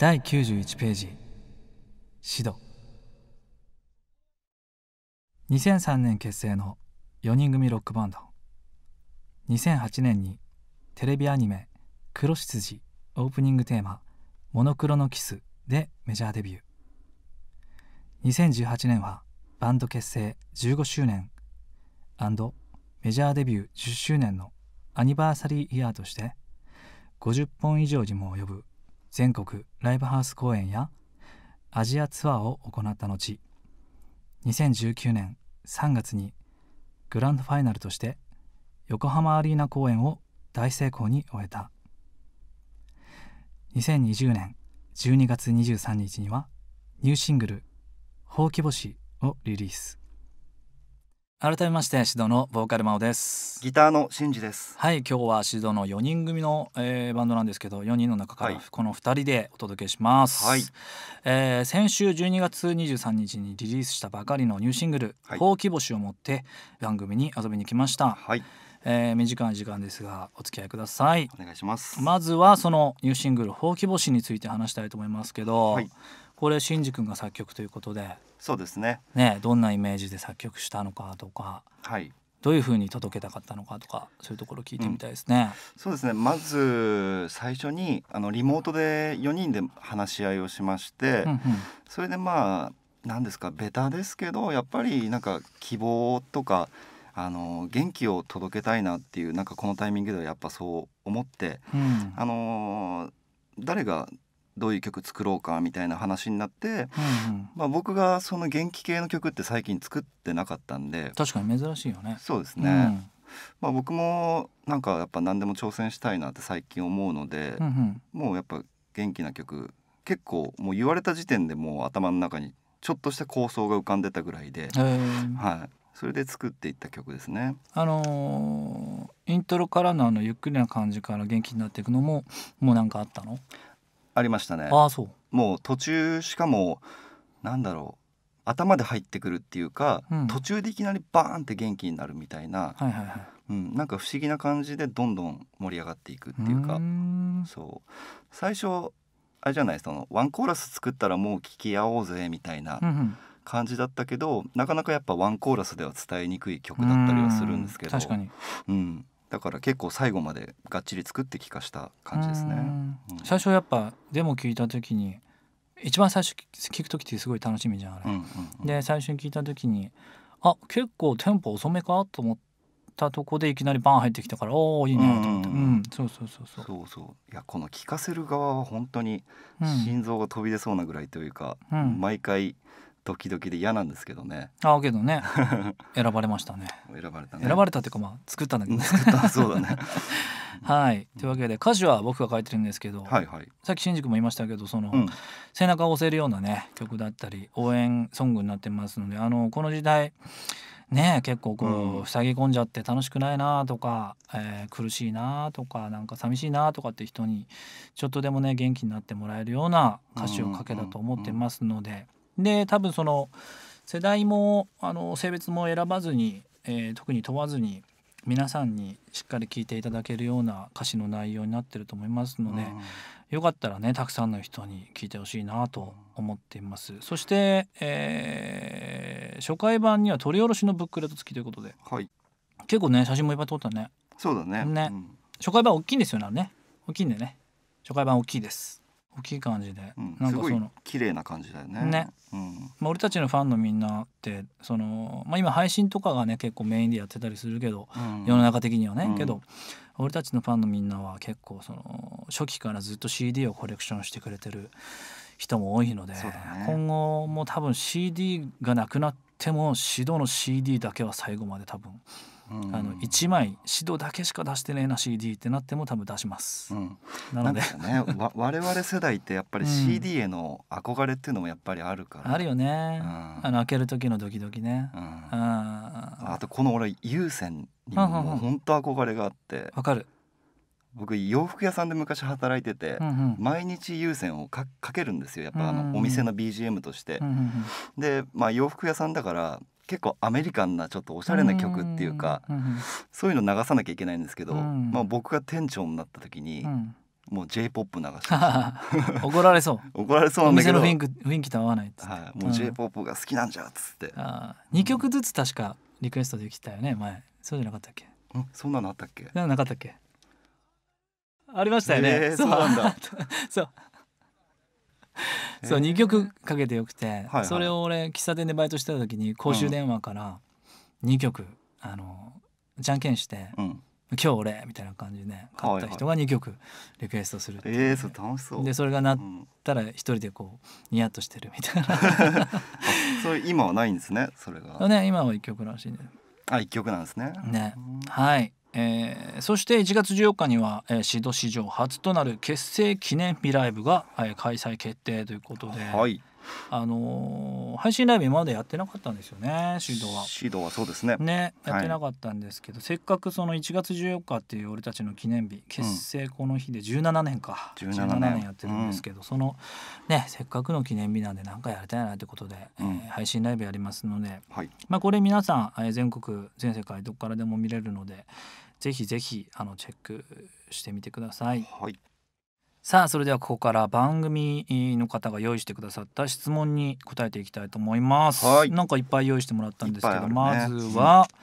第91ページ指導2003年結成の4人組ロックバンド2008年にテレビアニメ「黒羊」オープニングテーマ「モノクロのキス」でメジャーデビュー2018年はバンド結成15周年メジャーデビュー10周年のアニバーサリーイヤーとして50本以上にも及ぶ全国ライブハウス公演やアジアツアーを行った後2019年3月にグランドファイナルとして横浜アリーナ公演を大成功に終えた2020年12月23日にはニューシングル「ほうき星」をリリース改めましてシドのボーカルマオですギターのシンジですはい今日はシドの4人組の、えー、バンドなんですけど4人の中からこの2人でお届けします、はい、えー、先週12月23日にリリースしたばかりのニューシングル「ほうき星」を持って番組に遊びに来ました、はい、えー、短い時間ですがお付き合いくださいお願いしますまずはそのニューシングル「ほうき星」について話したいと思いますけど、はいこれ真司君が作曲ということでそうですねねどんなイメージで作曲したのかとか、はい、どういうふうに届けたかったのかとかそういうところ聞いてみたいですね。うん、そうですねまず最初にあのリモートで4人で話し合いをしまして、うんうん、それでまあ何ですかベタですけどやっぱりなんか希望とかあの元気を届けたいなっていうなんかこのタイミングではやっぱそう思って、うん、あの誰がどういう曲作ろうかみたいな話になって、うんうん、まあ、僕がその元気系の曲って最近作ってなかったんで確かに珍しいよねそうですね、うん、まあ、僕もなんかやっぱ何でも挑戦したいなって最近思うので、うんうん、もうやっぱ元気な曲結構もう言われた時点でもう頭の中にちょっとした構想が浮かんでたぐらいで、はい、それで作っていった曲ですね。あのー、イントロからのあのゆっくりな感じから元気になっていくのももうなんかあったの？ありましたね。あそうもう途中しかもなんだろう頭で入ってくるっていうか、うん、途中でいきなりバーンって元気になるみたいな、はいはいはいうん、なんか不思議な感じでどんどん盛り上がっていくっていうかそう最初あれじゃないそのワンコーラス作ったらもう聴き合おうぜみたいな感じだったけど、なかなかやっぱワンコーラスでは伝えにくい曲だったりはするんですけど。確かに、うんだから結構最後までがっちり作って聞かした感じですね、うん、最初やっぱデモ聞いた時に一番最初聞く時ってすごい楽しみじゃんあれ、うんうんうん、で最初に聞いた時にあ結構テンポ遅めかと思ったとこでいきなりバン入ってきたからおおいいなと思って、うん、うんうん、そうそうそうそうそうそういやこの聞かせる側は本当に心臓が飛び出そうなぐらいというか、毎回時々で嫌なんですけどねあけどね 選ばれましたね選ばれたね選ばれたっていうかまあ作ったんだけど、ね、作ったそうだね はいというわけで歌詞は僕が書いてるんですけど、はいはい、さっき新宿も言いましたけどその、うん、背中を押せるようなね曲だったり応援ソングになってますのであのこの時代ね結構こう、ふさ塞ぎ込んじゃって楽しくないなとか、えー、苦しいなとかなんか寂しいなとかって人にちょっとでもね元気になってもらえるような歌詞を書けたと思ってますので、で多分その世代もあの性別も選ばずに、えー、特に問わずに皆さんにしっかり聴いていただけるような歌詞の内容になってると思いますので、うん、よかったらねたくさんの人に聴いてほしいなと思っていますそして、えー、初回版には取り下ろしのブックレット付きということで、はい、結構ね写真もいっぱい撮ったねそうだねね、うん、初回版大きいんですよね大きいんでね初回版大きいです大きい感じで、うん、なんかその綺麗な感じだよね。ね、うんまあ、俺たちのファンのみんなってその、まあ、今配信とかがね結構メインでやってたりするけど、うん、世の中的にはね、うん、けど俺たちのファンのみんなは結構その初期からずっと CD をコレクションしてくれてる人も多いので、ね、今後も多分 CD がなくなっても指導の CD だけは最後まで多分。あの1枚指導だけしか出してねえな CD ってなっても多分出します、うん、なのでね 我々世代ってやっぱり CD への憧れっていうのもやっぱりあるから、あるよね、うん、あの開ける時のドキドキね、うん、ああとこの俺有線にももう本当憧れがあってわかる僕洋服屋さんで昔働いてて、うんうん、毎日優先をかけるんですよやっぱあのお店の BGM として、うんうんうん、で、まあ、洋服屋さんだから結構アメリカンなちょっとおしゃれな曲っていうか、うそういうの流さなきゃいけないんですけど、うん、まあ、僕が店長になった時に、うん、もう j p o p 流して 怒られそう怒られそうなんだけどお店の雰囲気と合わないっって、はい、もう j p o p が好きなんじゃっつって、うん、2曲ずつ確かリクエストできたよね前そうじゃなかったっけそんなのあったっけなかったっけありましたよね、えー、そうなんだ そうそう2曲かけてよくて、はいはい、それを俺喫茶店でバイトしてた時に公衆電話から2曲、うん、あのじゃんけんして、うん、今日俺」みたいな感じで買った人が2曲リクエストする、ねはいはい、えー、そ楽しそうでそれがなったら一人でこうニヤッとしてるみたいなそれ今はないんですねそれがね今は1曲らしいねあ一曲なんですねねはいえー、そして1月14日には、えー、シド史上初となる結成記念日ライブが、えー、開催決定ということで、はい、あの配信ライブ今までやってなかったんですよねシードは。シードはそうですねねやってなかったんですけど、はい、せっかくその1月14日っていう俺たちの記念日結成この日で17年か、うん、17, 年 ,17 年やってるんですけど、うん、そのねせっかくの記念日なんで何かやりたいなってことで、うん、えー、配信ライブやりますので、はい、まあ、これ皆さん全国全世界どこからでも見れるので。ぜひぜひあのチェックしてみてください。はい、さあそれではここから番組の方が用意してくださった質問に答えていきたいと思います。はい、なんかいっぱい用意してもらったんですけど、ね、まずは、うん、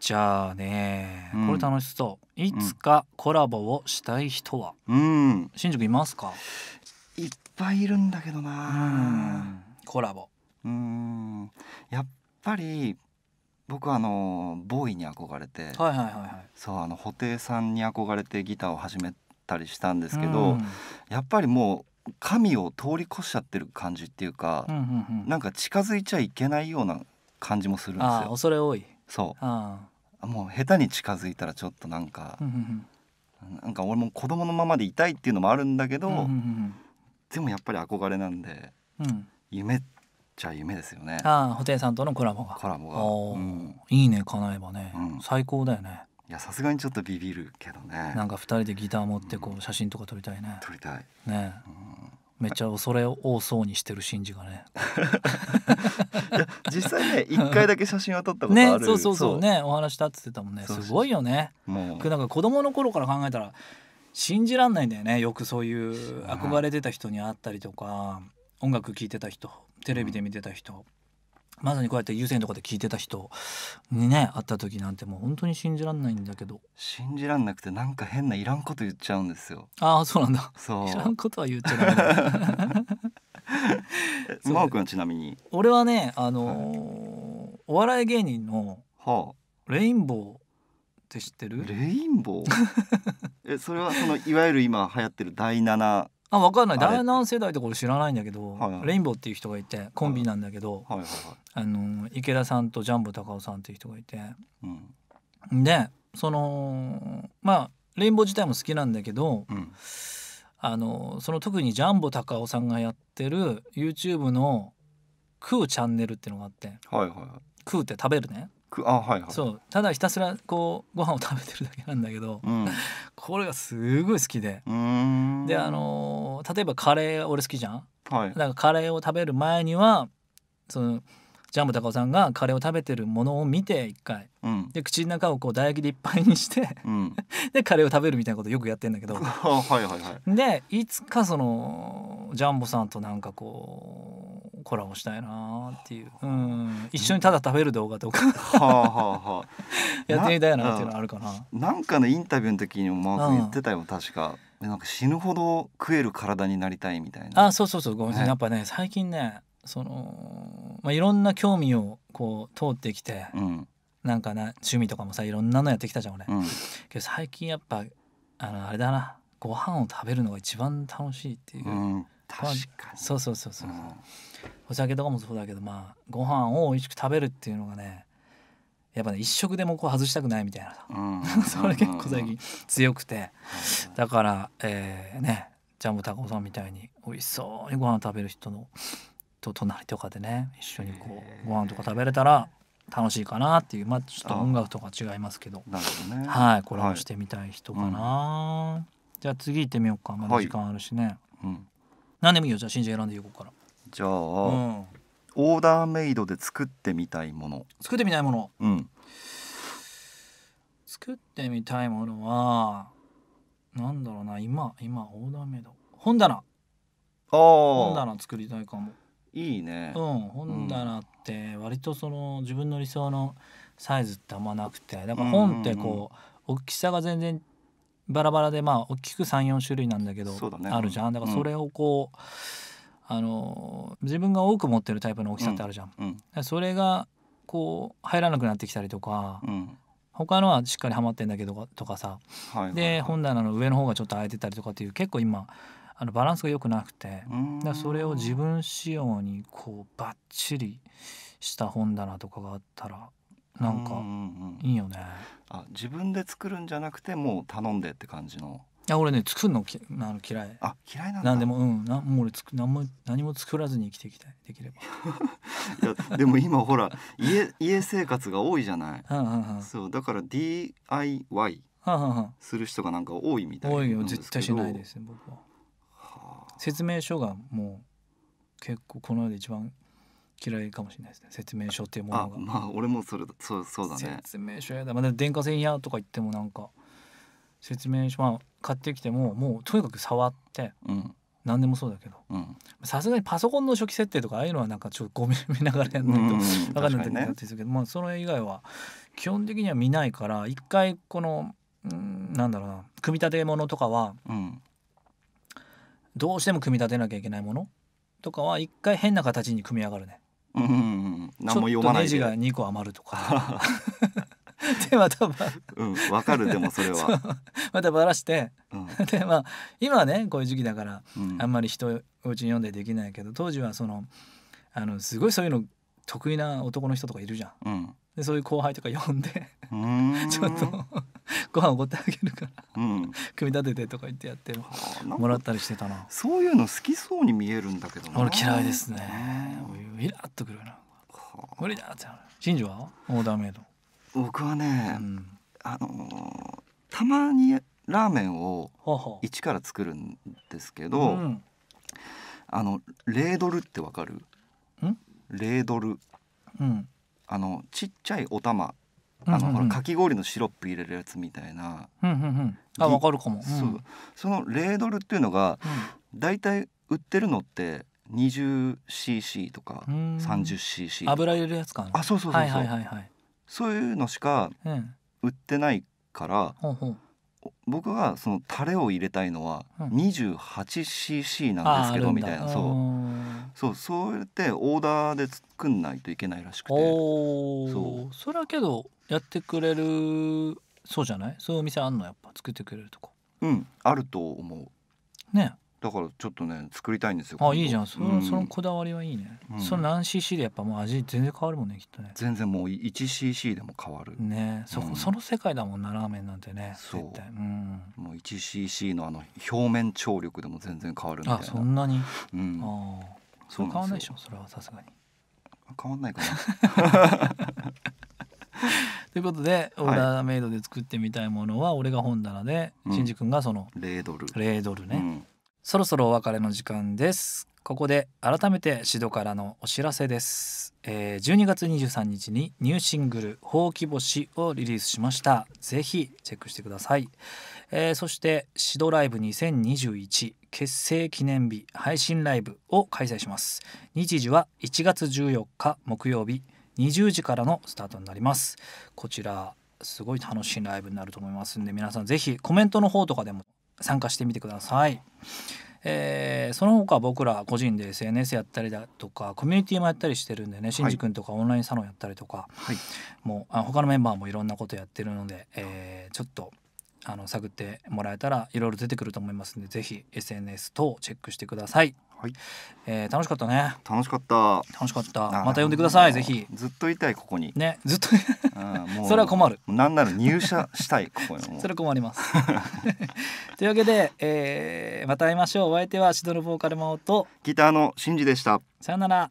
じゃあね、これ楽しそう。いつかコラボをしたい人は、うん、新宿いますか？いっぱいいるんだけどな。コラボ。うん、やっぱり。僕はあのボーイに憧れて、はいはいはいはい、そうあの布袋さんに憧れてギターを始めったりしたんですけど、うん、やっぱりもう神を通り越しちゃってる感じっていうか、うんうんうん、なんか近づいちゃいけないような感じもするんですよ。恐れ多いそうあもう下手に近づいたらちょっとなんか、うんうん、なんか俺も子供のままでいたいっていうのもあるんだけど、うんうんうん、でもやっぱり憧れなんで、うん、夢ちゃ夢ですよね。ああ、ホテさんとのコラボが。コラボが。うん、いいね、叶えばね、うん、最高だよね。いやさすがにちょっとビビるけどねなんか2人でギター持ってこう写真とか撮りたいね、撮りたいね、めっちゃ恐れ多そうにしてるシンジがね 実際ね一回だけ写真は撮ったことある、ね、そうそうそうねお話したって言ってたもんねすごいよねもうなんか子供の頃から考えたら信じらんないんだよねよくそういう憧れてた人に会ったりとか音楽聴いてた人テレビで見てた人、まさにこうやって優先とかで聞いてた人にね会った時なんてもう本当に信じらんないんだけど信じらんなくてなんか変ないらんこと言っちゃうんですよああそうなんだそういらんことは言っちゃダメだマー君ちなみに俺はねあのーはい、お笑い芸人のレインボーって知ってるレインボー えそれはそのいわゆる今流行ってる第7あ分かんない第何世代とか俺知らないんだけど、はいはい、レインボーっていう人がいてコンビなんだけど、はいはいはい、あの池田さんとジャンボ高尾さんっていう人がいて、うん、でそのまあレインボー自体も好きなんだけど、うん、あのその特にジャンボ高尾さんがやってる YouTube の「食うチャンネル」っていうのがあって、はいはい、食うって食べるねあはいはい、そうただひたすらこうご飯を食べてるだけなんだけど、うん、これがすごい好きでであの例えばカレー俺好きじゃん、はい、だからカレーを食べる前にはそのジャンボ高尾さんがカレーを食べてるものを見て一回、うん、で口の中をこう唾液でいっぱいにしてうん、でカレーを食べるみたいなことよくやってんだけどはいはい、はい、でいつかそのジャンボさんとなんかこうコラボしたいなっていう、うん、一緒にただ食べる動画とかはあはあは やってみたいなっていうのはあるかななんかのインタビューの時にもマー君言ってたよ、うん、確かなんか死ぬほど食える体になりたいみたいなあそうそうそうごめんなさい、やっぱね最近ねその、まあ、いろんな興味をこう通ってきて、うん、なんかな趣味とかもさいろんなのやってきたじゃん俺、うん、けど最近やっぱあのあれだなご飯を食べるのが一番楽しいっていう、うん、確かにそうそうそうそう、うん、お酒とかもそうだけどまあご飯を美味しく食べるっていうのがねやっぱね一食でもこう外したくないみたいなさ、うん、それ結構最近強くて、うん、だから、えーね、ジャンボタコさんみたいに美味しそうにご飯食べる人のと隣とかでね一緒にこうご飯とか食べれたら楽しいかなっていうまあちょっと音楽とか違いますけどなるほど、ね、はいコラボしてみたい人かな、はいじゃあ次行ってみようかまだ時間あるしね。はいうん何でもいいよじゃあ新人選んでいこうからじゃあ、うん、オーダーメイドで作ってみたいもの作ってみたいもの、うん、作ってみたいものはなんだろうな今今オーダーメイド本棚ああ本棚作りたいかもいいね、うん、本棚って割とその自分の理想のサイズってあんまなくてだから本ってこう、大きさが全然バラバラでまあ大きく34種類なんだけど、ね、あるじゃんだからそれをこう、うん、あの自分が多く持ってるタイプの大きさってあるじゃん、うんうん、それがこう入らなくなってきたりとか、他のはしっかりはまってんだけどとかさ、はいはいはい、で本棚の上の方がちょっと空いてたりとかっていう結構今あのバランスが良くなくてだそれを自分仕様にこうバッチリした本棚とかがあったらなんかいいよね、あ自分で作るんじゃなくてもう頼んでって感じのいや俺ね作るのきあの嫌いあ嫌いなんだなんでもうんなもう俺何も何も作らずに生きていきたいできれば いやでも今ほら 家家生活が多いじゃない、そうだから DIY はんはんする人がなんか多いみたい多いよ絶対しないです僕は、はあ、説明書がもう結構この世で一番嫌いかもしれないですね説明書っていうものがまあ俺もそれそうそうだね説明書やだ、まあ、電化製品やとか言ってもなんか説明書、まあ、買ってきてももうとにかく触って、うん、何でもそうだけどさすがにパソコンの初期設定とかああいうのはなんかちょっとごめん見ながらやんないと、分 かんないってなってるけど、まあそれ以外は基本的には見ないから一回このんなんだろうな組み立てものとかは、うん、どうしても組み立てなきゃいけないものとかは一回変な形に組み上がるね。うん、何も読まないでちょっとネジが2個余るとか でまたうんわかるでもそれは またばらして、うん、でまあ今はねこういう時期だから、うん、あんまり人おうちに読んでできないけど当時はそのあのすごいそういうの得意な男の人とかいるじゃん、うん、でそういう後輩とか呼んで ちょっとご飯おごってあげるから、うん、組み立ててとか言ってやってもらったりしてたなそういうの好きそうに見えるんだけど俺嫌いですねイラっとくるな無理だって新庄はオーダーメイド僕はね、うん、あのー、たまにラーメンを一から作るんですけど、うん、あのレードルってわかるレードル、うん、あのちっちゃいお玉あの、うん、かき氷のシロップ入れるやつみたいな、うんうんうん、あ分かるかも、そうそのードルっていうのが、うん、大体売ってるのって 20cc とか 30cc とか油入れるやつかあそうそうそうそう、はいはいはいそういうのしか売ってないから、うん、ほほ僕がそのタレを入れたいのは 28cc なんですけど、みたいなそうそうそうやってオーダーで作んないといけないらしくてそうそれはけどやってくれるそうじゃないそういうお店あんのやっぱ作ってくれるとこうんあると思うねだからちょっとね作りたいんですよあいいじゃんそ,、のそのこだわりはいいね、うん、その何 cc でやっぱもう味全然変わるもんねきっとね全然もう 1cc でも変わるねそ,、その世界だもんなラーメンなんてねそう絶対、うん、もう 1cc のあの表面張力でも全然変わるみたいなあそんなに、うん、ああそう変わんないでしょそれはさすがに変わんないかな ということで、オーダーメイドで作ってみたいものは俺が本棚で、うん、しんじ君がその0ドル0ドルね、うん、そろそろお別れの時間ですここで改めてシドからのお知らせです、えー、12月23日にニューシングル「ほうき星」をリリースしましたぜひチェックしてください、えー、そしてシドライブ2021結成記念日配信ライブを開催します日時は1月14日木曜日20時からのスタートになりますこちらすごい楽しいライブになると思いますんで皆さん是非コメントの方とかでも参加してみてください。えー、その他僕ら個人で SNS やったりだとかコミュニティもやったりしてるんでねしんじ君とかオンラインサロンやったりとか、はい、もうあ他のメンバーもいろんなことやってるので、えー、ちょっとあの探ってもらえたらいろいろ出てくると思いますのでぜひ SNS 等チェックしてください。はい、えー、楽しかったね。楽しかった。楽しかった。また呼んでください。ぜひ。ずっといたいここに。ね、ずっと。うう。ん、もそれは困る。なんなら入社したい それ困ります。というわけで、えー、また会いましょう。お相手はシドルボーカルマオとギターのシンジでした。さよなら。